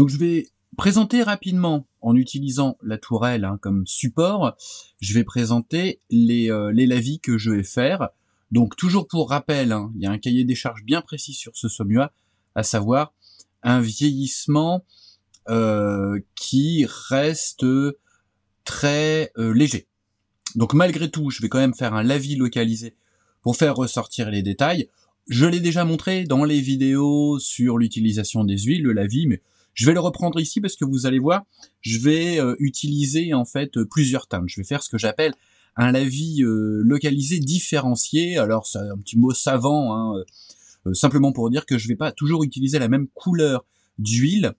Donc je vais présenter rapidement, en utilisant la tourelle hein, comme support, je vais présenter euh, les, lavis que je vais faire. Donc toujours pour rappel, hein, il y a un cahier des charges bien précis sur ce SOMUA, à savoir un vieillissement euh, qui reste très euh, léger. Donc malgré tout, je vais quand même faire un lavis localisé pour faire ressortir les détails. Je l'ai déjà montré dans les vidéos sur l'utilisation des huiles, le lavis, mais je vais le reprendre ici parce que vous allez voir, je vais euh, utiliser en fait euh, plusieurs teintes. Je vais faire ce que j'appelle un lavis euh, localisé différencié. Alors c'est un petit mot savant, hein, simplement pour dire que je vais pas toujours utiliser la même couleur d'huile.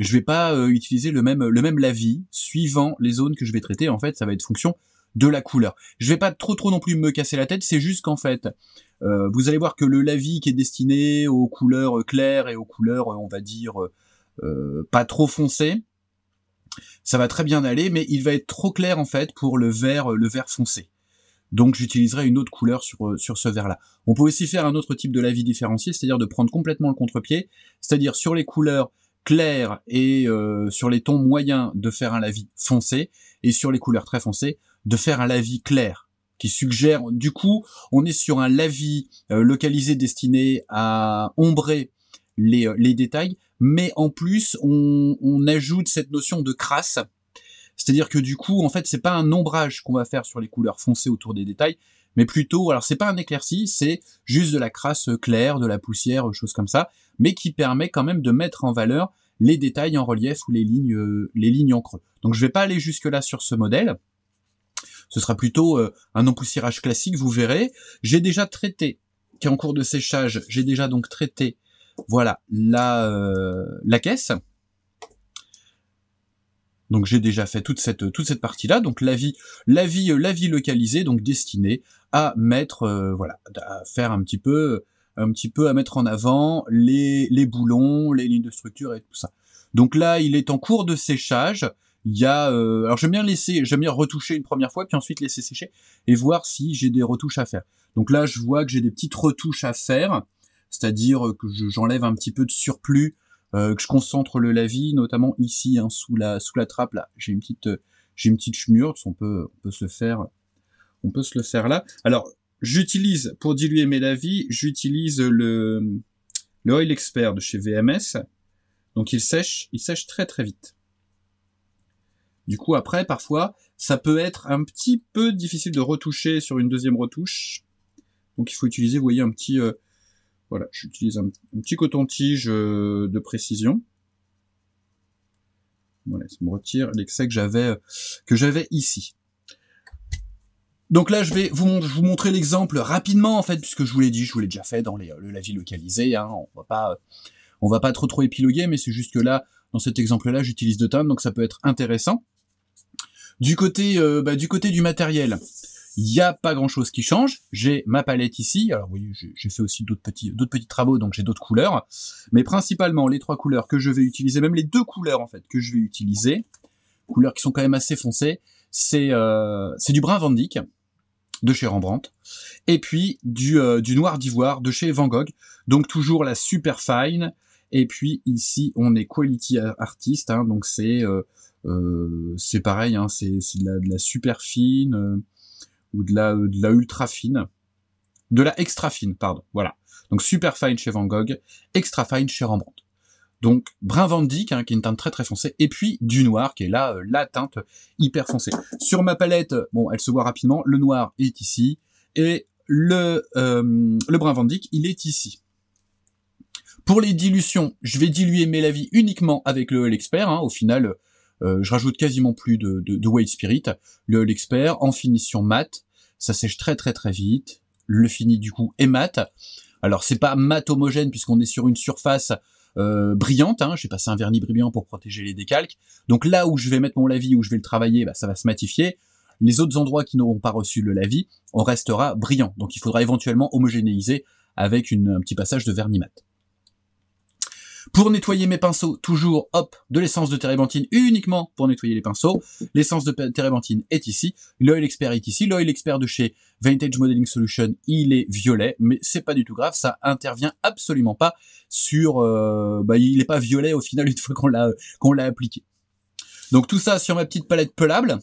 Je vais pas utiliser le même le même lavis suivant les zones que je vais traiter. En fait, ça va être fonction de la couleur. Je vais pas trop trop non plus me casser la tête, c'est juste qu'en fait, vous allez voir que le lavis qui est destiné aux couleurs claires et aux couleurs, on va dire, euh, pas trop foncé, ça va très bien aller, mais il va être trop clair en fait pour le vert, euh, le vert foncé. Donc j'utiliserai une autre couleur sur, euh, sur ce vert-là. On peut aussi faire un autre type de lavis différencié, c'est-à-dire de prendre complètement le contre-pied, c'est-à-dire sur les couleurs claires et sur les tons moyens de faire un lavis foncé, et sur les couleurs très foncées, de faire un lavis clair, qui suggère, du coup, on est sur un lavis localisé destiné à ombrer euh, les, détails, mais en plus on, ajoute cette notion de crasse, c'est-à-dire que du coup en fait c'est pas un ombrage qu'on va faire sur les couleurs foncées autour des détails, mais plutôt alors c'est pas un éclairci, c'est juste de la crasse euh, claire, de la poussière, euh, choses comme ça, mais qui permet quand même de mettre en valeur les détails en relief ou les lignes les lignes en creux. Donc je vais pas aller jusque là sur ce modèle. Ce sera plutôt un empoussiérage classique, vous verrez. J'ai déjà traité qui est en cours de séchage, j'ai déjà donc traité voilà la, euh, la caisse. Donc j'ai déjà fait toute cette euh, toute cette partie là. Donc la vie euh, la vie localisée donc destinée à mettre voilà à faire un petit peu un petit peu à mettre en avant les les boulons, les lignes de structure et tout ça. Donc là il est en cours de séchage. Il y a euh, alors j'aime bien laisser j'aime bien retoucher une première fois puis ensuite laisser sécher et voir si j'ai des retouches à faire. Donc là je vois que j'ai des petites retouches à faire c'est-à-dire euh, que j'enlève un petit peu de surplus, euh, que je concentre le lavis, notamment ici hein, sous la sous la trappe là. J'ai une petite euh, j'ai une petite schmurz, on peut on peut se le faire on peut se le faire là. Alors j'utilise pour diluer mes lavis, j'utilise le le Oil Expert de chez VMS, donc il sèche il sèche très très vite. Du coup, après, parfois, ça peut être un petit peu difficile de retoucher sur une deuxième retouche. Donc, il faut utiliser, vous voyez, un petit, voilà, j'utilise un, petit coton-tige euh, de précision. Voilà, ça me retire l'excès que j'avais que j'avais ici. Donc là, je vais vous, montrer l'exemple rapidement, en fait, puisque je vous l'ai dit, je vous l'ai déjà fait dans le, la vie localisée. Hein. on va pas, on va pas trop trop épiloguer, mais c'est juste que là, dans cet exemple-là, j'utilise deux teintes, donc ça peut être intéressant. Du côté, euh, bah, du côté du matériel, il n'y a pas grand-chose qui change. J'ai ma palette ici. Alors oui, j'ai fait aussi d'autres petits, d'autres petits travaux, donc j'ai d'autres couleurs. Mais principalement, les trois couleurs que je vais utiliser, même les deux couleurs en fait que je vais utiliser, couleurs qui sont quand même assez foncées, c'est euh, c'est du brun Van de chez Rembrandt, et puis du, euh, du noir d'ivoire de chez Van Gogh. Donc toujours la super fine. Et puis ici, on est quality artist, hein, donc c'est euh, euh, c'est pareil, hein, c'est de, de, la super fine euh, ou de la, ultra fine, de la extra fine, pardon, voilà. Donc super fine chez Van Gogh, extra fine chez Rembrandt. Donc brun Van hein, qui est une teinte très très foncée, et puis du noir, qui est là euh, la teinte hyper foncée. Sur ma palette, bon, elle se voit rapidement, le noir est ici, et le, euh, le brun Van il est ici. Pour les dilutions, je vais diluer mes lavis uniquement avec le l'expert. Hein. Au final, euh, je rajoute quasiment plus de, White Spirit. Le l'expert en finition matte, ça sèche très très très vite. Le fini du coup est mat. Alors c'est pas mat homogène puisqu'on est sur une surface euh, brillante. Hein. J'ai passé un vernis brillant pour protéger les décalques. Donc là où je vais mettre mon lavis, où je vais le travailler, bah, ça va se matifier. Les autres endroits qui n'auront pas reçu le lavis, on restera brillant. Donc il faudra éventuellement homogénéiser avec une, un petit passage de vernis mat. Pour nettoyer mes pinceaux, toujours, hop, de l'essence de térébenthine uniquement pour nettoyer les pinceaux. L'essence de térébenthine est ici. L'oil expert est ici. L'oil expert de chez Vintage Modeling Solution, il est violet, mais c'est pas du tout grave. Ça intervient absolument pas sur, euh, bah, il est pas violet au final une fois qu'on l'a, qu'on l'a appliqué. Donc tout ça sur ma petite palette pelable.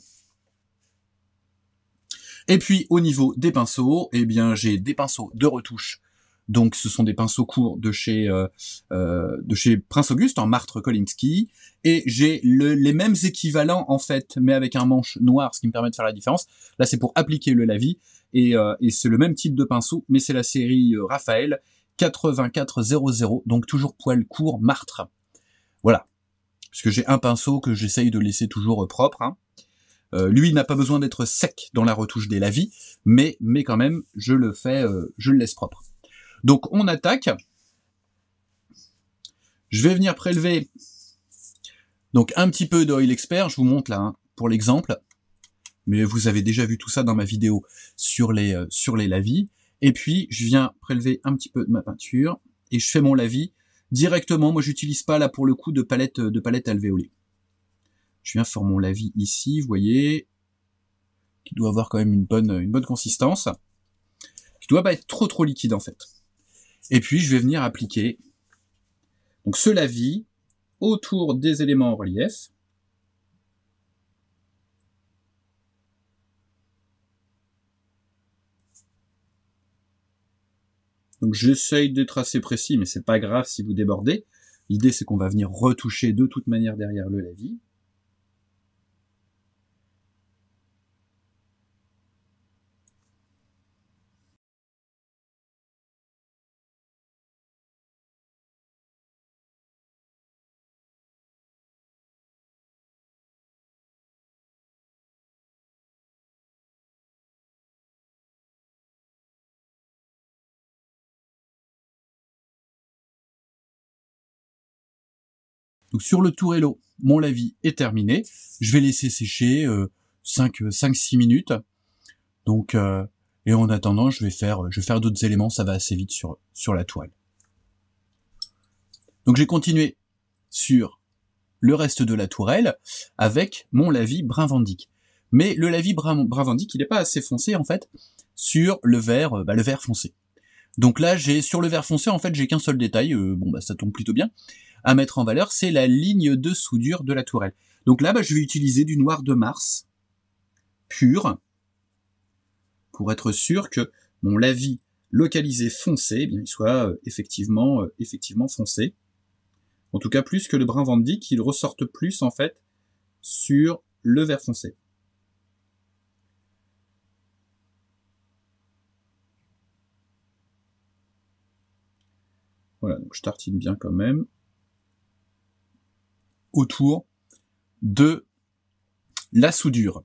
Et puis au niveau des pinceaux, eh bien j'ai des pinceaux de retouche donc, ce sont des pinceaux courts de chez euh, euh, de chez Prince Auguste en Martre kolinsky Et j'ai les mêmes équivalents en fait, mais avec un manche noir, ce qui me permet de faire la différence. Là, c'est pour appliquer le lavis et, euh, c'est le même type de pinceau, mais c'est la série Raphaël 8400, donc toujours poil court Martre. Voilà, parce que j'ai un pinceau que j'essaye de laisser toujours propre. Hein. lui n'a pas besoin d'être sec dans la retouche des lavis, mais mais quand même, je le fais, je le laisse propre. Donc on attaque. Je vais venir prélever donc un petit peu d'oil expert, je vous montre là hein, pour l'exemple, mais vous avez déjà vu tout ça dans ma vidéo sur les, euh, sur les lavis. Et puis je viens prélever un petit peu de ma peinture et je fais mon lavis directement. Moi j'utilise pas là pour le coup de palette euh, de palette alvéolée. Je viens faire mon lavis ici, vous voyez, qui doit avoir quand même une bonne, une bonne consistance, qui doit pas être trop trop liquide en fait. Et puis, je vais venir appliquer donc ce lavis autour des éléments en relief. Donc j'essaye d'être assez précis, mais c'est pas grave si vous débordez. L'idée c'est qu'on va venir retoucher de toute manière derrière le lavis. Donc sur le tourello, mon lavis est terminé. Je vais laisser sécher 5-6 euh, euh, minutes. Donc euh, et en attendant, je vais faire, je vais faire d'autres éléments, ça va assez vite sur, sur la toile. Donc j'ai continué sur le reste de la tourelle avec mon lavis brun vendique. Mais le lavis brun, brun il n'est pas assez foncé en fait sur le vert, bah, le vert foncé. Donc là, j'ai sur le vert foncé, en fait, j'ai qu'un seul détail. bon, bah ça tombe plutôt bien à mettre en valeur, c'est la ligne de soudure de la tourelle. Donc là, bah, je vais utiliser du noir de Mars pur pour être sûr que mon lavis localisé foncé, eh il soit euh, effectivement, euh, effectivement foncé. En tout cas, plus que le brun vendique, qu'il ressorte plus en fait sur le vert foncé. Voilà, donc je tartine bien quand même autour de la soudure.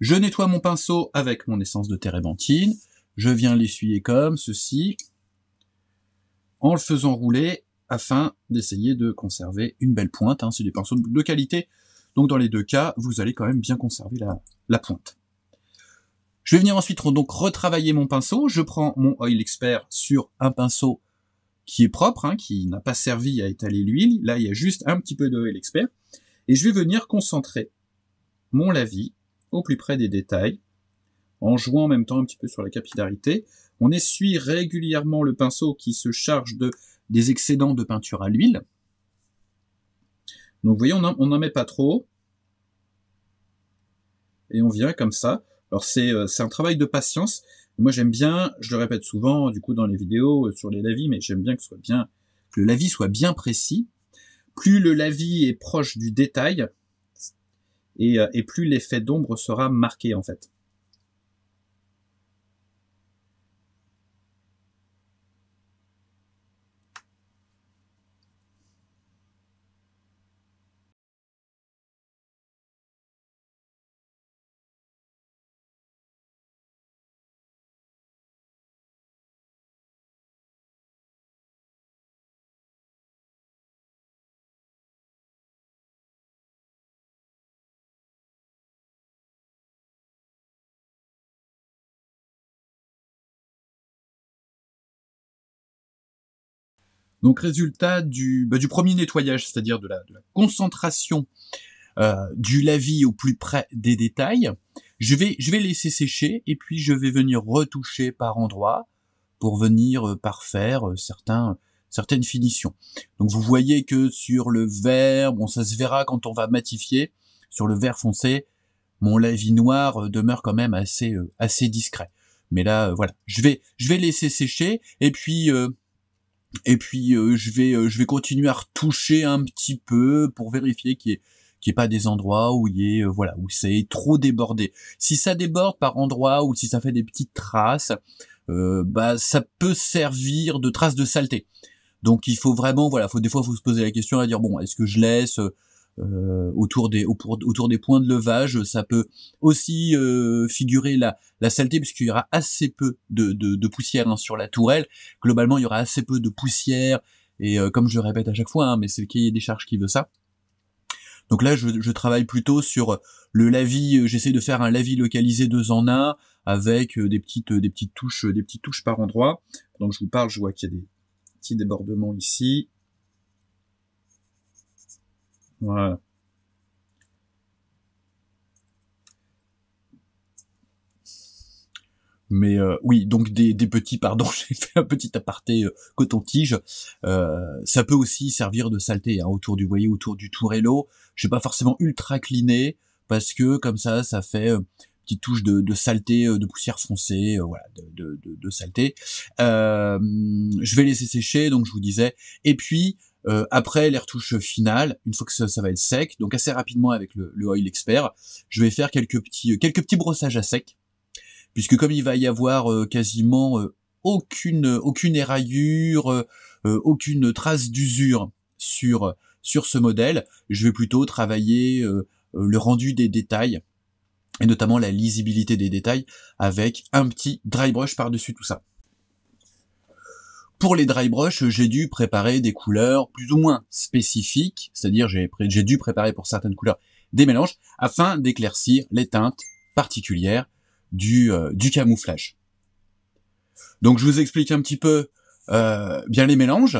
Je nettoie mon pinceau avec mon essence de térébenthine. Je viens l'essuyer comme ceci, en le faisant rouler afin d'essayer de conserver une belle pointe. Hein. C'est des pinceaux de qualité, donc dans les deux cas, vous allez quand même bien conserver la, pointe. Je vais venir ensuite donc retravailler mon pinceau. Je prends mon Oil Expert sur un pinceau qui est propre, hein, qui n'a pas servi à étaler l'huile. Là, il y a juste un petit peu de expert. Et je vais venir concentrer mon lavis au plus près des détails, en jouant en même temps un petit peu sur la capillarité. On essuie régulièrement le pinceau qui se charge de, des excédents de peinture à l'huile. Donc vous voyez, on n'en met pas trop. Et on vient comme ça. Alors c'est euh, un travail de patience. Moi, j'aime bien, je le répète souvent, du coup, dans les vidéos euh, sur les lavis, mais j'aime bien que, ce soit bien que le lavis soit bien précis. Plus le lavis est proche du détail, et euh, plus l'effet d'ombre sera marqué, en fait. Donc résultat du, bah, du premier nettoyage, c'est-à-dire de, de la, concentration euh, du lavis au plus près des détails. Je vais, je vais laisser sécher et puis je vais venir retoucher par endroits pour venir euh, parfaire euh, certains, certaines finitions. Donc vous voyez que sur le vert, bon ça se verra quand on va matifier, sur le vert foncé, mon lavis noir demeure quand même assez, assez discret. Mais là, voilà, je vais, je vais laisser sécher et puis euh, et puis euh, je vais euh, je vais continuer à retoucher un petit peu pour vérifier qu'il n'y ait, pas des endroits où il y ait, euh, voilà où trop débordé. Si ça déborde par endroit ou si ça fait des petites traces, bah ça peut servir de trace de saleté. Donc il faut vraiment voilà, faut des fois faut se poser la question à dire bon est-ce que je laisse euh, autour des autour, des points de levage. Ça peut aussi euh, figurer la, la saleté puisqu'il y aura assez peu de, de, de poussière hein, sur la tourelle. Globalement, il y aura assez peu de poussière et euh, comme je le répète à chaque fois, hein, mais c'est le cahier des charges qui veut ça. Donc là, je, je travaille plutôt sur le lavis. Euh, j'essaie de faire un lavis localisé deux en un avec des petites des petites touches des petites touches par endroit. Donc je vous parle, je vois qu'il y a des petits débordements ici. Mais euh, oui, donc des, petits, pardon, j'ai fait un petit aparté euh, coton-tige. Euh, ça peut aussi servir de saleté hein, autour du voyez, autour du tourello. Je vais pas forcément ultra cliné parce que comme ça, ça fait petite touche de, de, saleté, de poussière foncée, voilà, de, de, de saleté. je vais laisser sécher, donc je vous disais. Et puis euh, après les retouches finales, une fois que ça, ça, va être sec, donc assez rapidement avec le, oil expert, je vais faire quelques petits euh, quelques petits brossages à sec, puisque comme il va y avoir euh, quasiment aucune aucune éraillure, aucune trace d'usure sur sur ce modèle, je vais plutôt travailler le rendu des détails et notamment la lisibilité des détails avec un petit dry brush par-dessus tout ça. Pour les dry brush, j'ai dû préparer des couleurs plus ou moins spécifiques, c'est-à-dire j'ai, dû préparer pour certaines couleurs des mélanges afin d'éclaircir les teintes particulières du, euh, du camouflage. Donc je vous explique un petit peu euh, bien les mélanges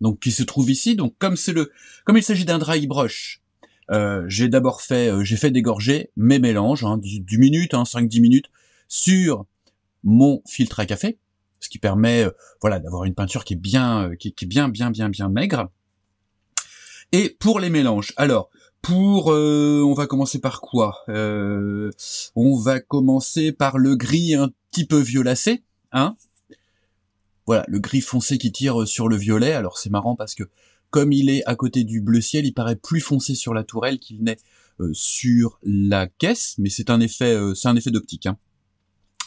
donc qui se trouvent ici. Donc comme c'est le comme il s'agit d'un dry brush, euh, j'ai d'abord fait j'ai fait dégorger mes mélanges hein, du, minute hein, 5-10 minutes sur mon filtre à café ce qui permet euh, voilà d'avoir une peinture qui est bien euh, qui, est bien bien bien bien maigre. Et pour les mélanges, alors pour euh, on va commencer par quoi On va commencer par le gris un petit peu violacé, hein Voilà, le gris foncé qui tire sur le violet. Alors c'est marrant parce que comme il est à côté du bleu ciel, il paraît plus foncé sur la tourelle qu'il n'est sur la caisse, mais c'est un effet c'est un effet d'optique hein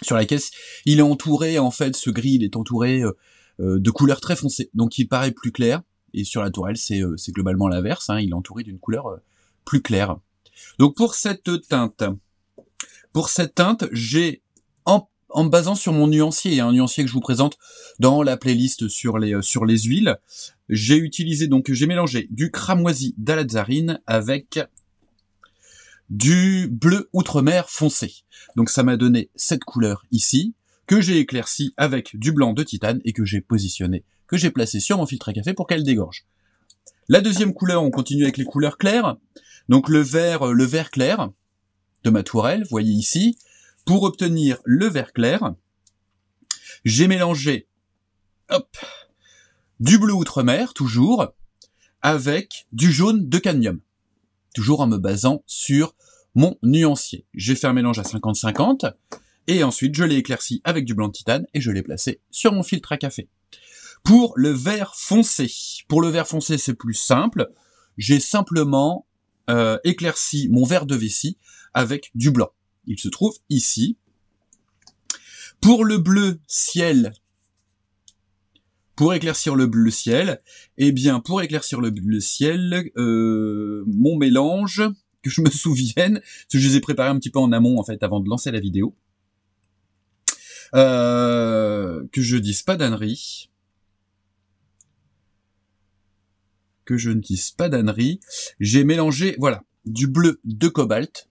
sur la caisse. Il est entouré, en fait, ce gris, il est entouré euh, euh, de couleurs très foncées, donc il paraît plus clair. Et sur la tourelle, c'est euh, globalement l'inverse, hein. il est entouré d'une couleur plus claire. Donc pour cette teinte, pour cette teinte, j'ai en, me basant sur mon nuancier, hein, un nuancier que je vous présente dans la playlist sur les sur les huiles, j'ai utilisé donc j'ai mélangé du cramoisi d'Alazarine avec du bleu outre-mer foncé. Donc ça m'a donné cette couleur ici, que j'ai éclairci avec du blanc de titane et que j'ai positionné, que j'ai placé sur mon filtre à café pour qu'elle dégorge. La deuxième couleur, on continue avec les couleurs claires. Donc le vert, euh, le vert clair de ma tourelle, voyez ici. Pour obtenir le vert clair, j'ai mélangé hop, du bleu outre-mer, toujours, avec du jaune de cadmium toujours en me basant sur mon nuancier. J'ai fait un mélange à 50-50, et ensuite je l'ai éclairci avec du blanc de titane, et je l'ai placé sur mon filtre à café. Pour le vert foncé, pour le vert foncé c'est plus simple, j'ai simplement euh, éclairci mon verre de vessie avec du blanc. Il se trouve ici. Pour le bleu ciel pour éclaircir le, bleu ciel, eh bien, pour éclaircir le, bleu ciel, euh, mon mélange, que je me souvienne, que je les ai préparés un petit peu en amont, en fait, avant de lancer la vidéo. Euh, que je dise pas d'ânerie. Que je ne dise pas d'ânerie. J'ai mélangé, voilà, du bleu de cobalt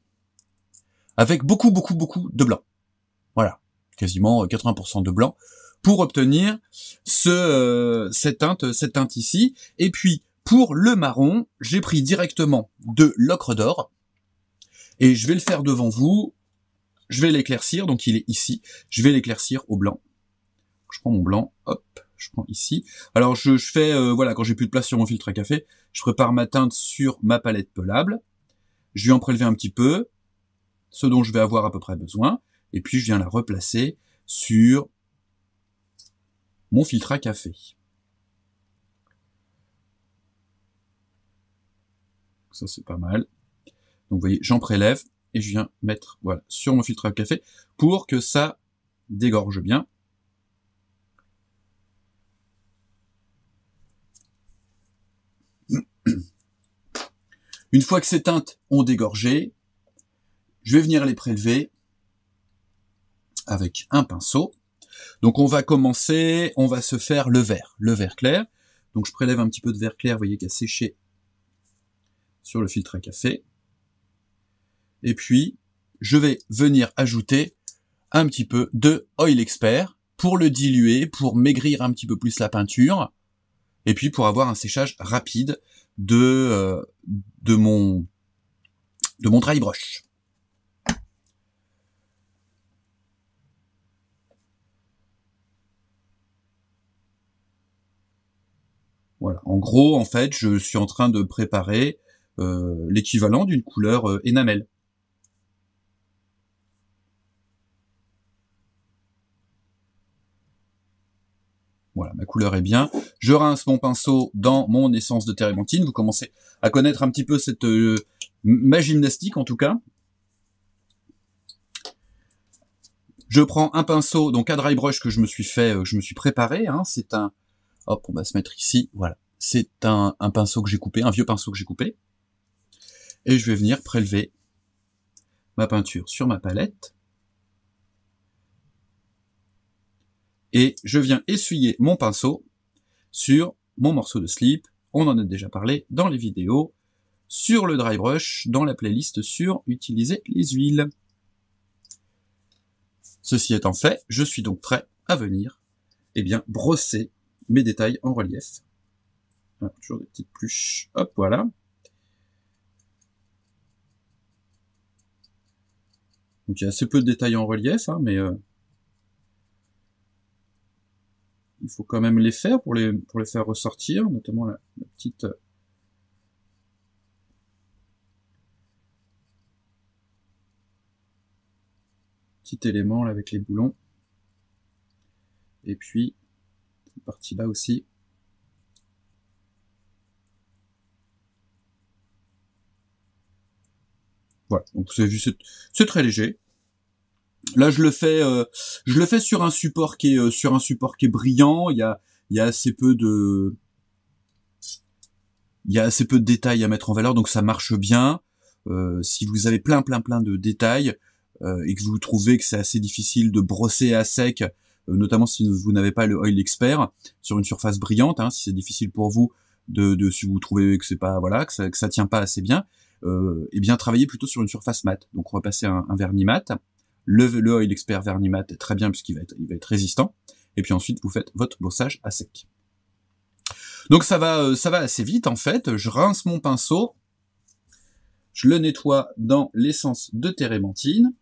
avec beaucoup, beaucoup, beaucoup de blanc. Voilà, quasiment 80% euh, de blanc pour obtenir ce, euh, cette teinte, cette teinte ici. Et puis pour le marron, j'ai pris directement de l'ocre d'or et je vais le faire devant vous. Je vais l'éclaircir, donc il est ici. Je vais l'éclaircir au blanc. Je prends mon blanc, hop, je prends ici. Alors je, je fais, euh, voilà, quand j'ai plus de place sur mon filtre à café, je prépare ma teinte sur ma palette pelable. Je vais en prélever un petit peu, ce dont je vais avoir à peu près besoin, et puis je viens la replacer sur mon filtre à café. Ça, c'est pas mal. Donc, vous voyez, j'en prélève et je viens mettre voilà, sur mon filtre à café pour que ça dégorge bien. Une fois que ces teintes ont dégorgé, je vais venir les prélever avec un pinceau. Donc on va commencer, on va se faire le vert, le vert clair. Donc je prélève un petit peu de vert clair, vous voyez, qu'il a séché sur le filtre à café. Et puis, je vais venir ajouter un petit peu de Oil Expert pour le diluer, pour maigrir un petit peu plus la peinture, et puis pour avoir un séchage rapide de, euh, de, mon, de mon dry brush. Voilà. En gros, en fait, je suis en train de préparer euh, l'équivalent d'une couleur euh, énamel. Voilà, ma couleur est bien. Je rince mon pinceau dans mon essence de térébenthine. Vous commencez à connaître un petit peu cette euh, ma gymnastique en tout cas. Je prends un pinceau, donc un dry brush que je me suis fait, euh, je me suis préparé. Hein. C'est un hop, on va se mettre ici, voilà. C'est un, pinceau que j'ai coupé, un vieux pinceau que j'ai coupé. Et je vais venir prélever ma peinture sur ma palette. Et je viens essuyer mon pinceau sur mon morceau de slip, on en a déjà parlé dans les vidéos, sur le dry brush, dans la playlist sur utiliser les huiles. Ceci étant fait, je suis donc prêt à venir eh bien, brosser mes détails en relief. Ah, toujours des petites pluches. Hop, voilà. Donc il y a assez peu de détails en relief, hein, mais euh, il faut quand même les faire pour les, faire ressortir, notamment la, petite... Euh, petit élément avec les boulons et puis là aussi. Voilà, donc vous avez vu, c'est très léger. Là, je le fais, euh, je le fais sur un support qui est euh, sur un support qui est brillant. Il y a, il y assez peu de, il y assez peu de détails à mettre en valeur, donc ça marche bien. Euh, si vous avez plein, plein, plein de détails et que vous trouvez que c'est assez difficile de brosser à sec euh, notamment si vous n'avez pas le Oil Expert sur une surface brillante, hein, si c'est difficile pour vous de, si vous trouvez que c'est pas voilà que ça, tient pas assez bien, et euh, eh bien travaillez plutôt sur une surface mat. Donc on va passer un, vernis mat. Le, le Oil Expert vernis mat est très bien puisqu'il va être il va être résistant. Et puis ensuite vous faites votre brossage à sec. Donc ça va euh, ça va assez vite en fait. Je rince mon pinceau, je le nettoie dans l'essence de térébenthine.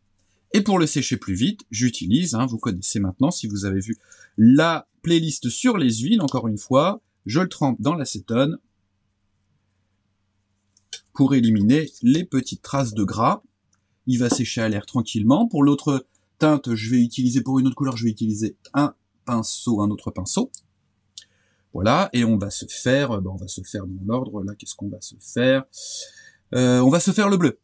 Et pour le sécher plus vite, j'utilise, hein, vous connaissez maintenant si vous avez vu la playlist sur les huiles, encore une fois, je le trempe dans l'acétone pour éliminer les petites traces de gras. Il va sécher à l'air tranquillement. Pour l'autre teinte, je vais utiliser, pour une autre couleur, je vais utiliser un pinceau, un autre pinceau. Voilà, et on va se faire, euh, ben, on va se faire dans l'ordre, là, qu'est-ce qu'on va se faire euh, On va se faire le bleu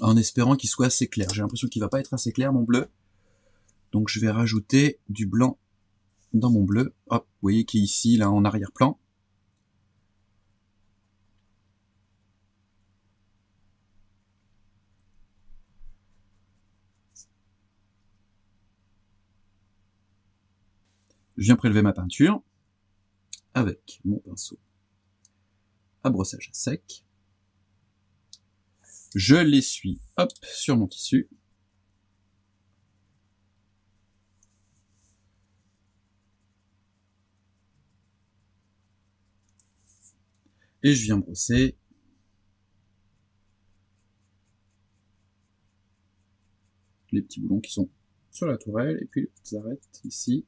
en espérant qu'il soit assez clair. J'ai l'impression qu'il va pas être assez clair mon bleu. Donc je vais rajouter du blanc dans mon bleu. Hop, vous voyez qui est ici, là, en arrière-plan. Je viens prélever ma peinture avec mon pinceau à brossage sec. Je l'essuie, hop, sur mon tissu. Et je viens brosser les petits boulons qui sont sur la tourelle et puis les petites arêtes ici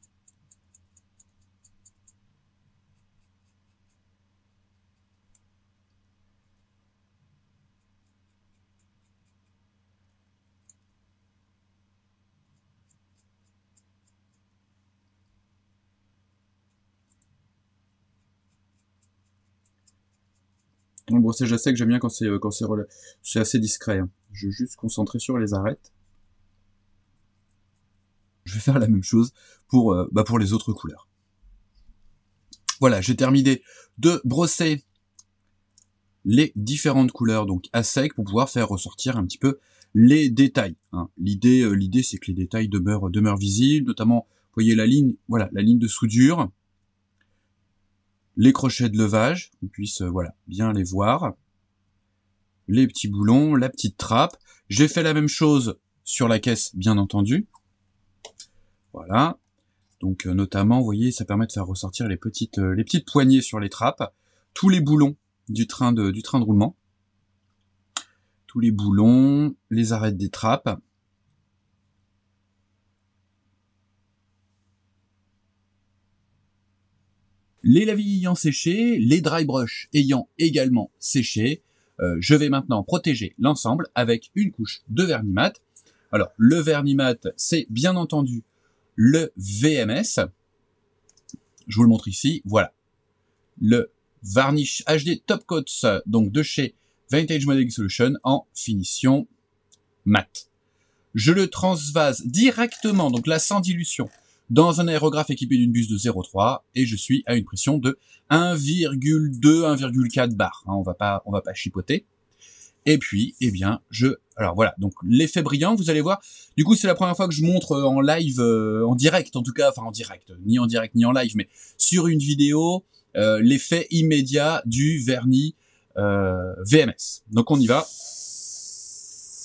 le brossage à sec, j'aime bien quand c'est euh, quand c'est assez discret. Hein. Je vais juste concentrer sur les arêtes. Je vais faire la même chose pour, euh, bah, pour les autres couleurs. Voilà, j'ai terminé de brosser les différentes couleurs donc à sec pour pouvoir faire ressortir un petit peu les détails. Hein. Euh, l'idée, c'est que les détails demeurent, visibles, notamment, voyez la ligne, voilà, la ligne de soudure les crochets de levage, on puisse euh, voilà bien les voir, les petits boulons, la petite trappe. J'ai fait la même chose sur la caisse, bien entendu. Voilà. Donc euh, notamment, vous voyez, ça permet de faire ressortir les petites, euh, les petites poignées sur les trappes, tous les boulons du train de, du train de roulement, tous les boulons, les arêtes des trappes, Les lavis ayant séché, les dry brush ayant également séché, euh, je vais maintenant protéger l'ensemble avec une couche de vernis mat. Alors le vernis mat, c'est bien entendu le VMS. Je vous le montre ici, voilà. Le Varnish HD Top Coats, donc de chez Vintage Modeling Solution en finition mat. Je le transvase directement, donc là sans dilution, dans un aérographe équipé d'une buse de 0,3 et je suis à une pression de 1,2-1,4 bar. Hein, on va pas, on va pas chipoter. Et puis, eh bien, je, alors voilà, donc l'effet brillant, vous allez voir. Du coup, c'est la première fois que je montre euh, en live, euh, en direct en tout cas, enfin en direct, euh, ni en direct ni en live, mais sur une vidéo, l'effet immédiat du vernis euh, VMS. Donc on y va.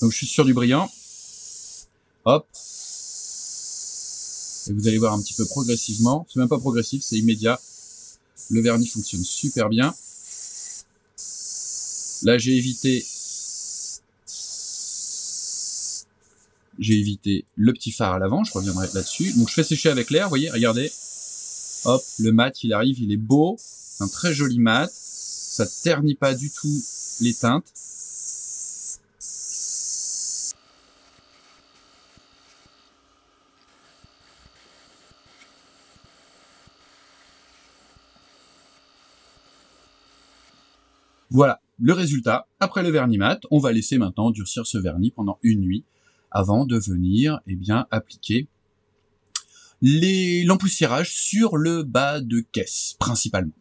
Donc je suis sur du brillant. Hop, et vous allez voir un petit peu progressivement, c'est même pas progressif, c'est immédiat. Le vernis fonctionne super bien. Là, j'ai évité j'ai évité le petit phare à l'avant, je reviendrai là-dessus. Donc je fais sécher avec l'air, vous voyez, regardez. Hop, le mat, il arrive, il est beau, un très joli mat. Ça ternit pas du tout les teintes. Voilà le résultat. Après le vernis mat, on va laisser maintenant durcir ce vernis pendant une nuit avant de venir eh bien, appliquer l'empoussiérage sur le bas de caisse principalement.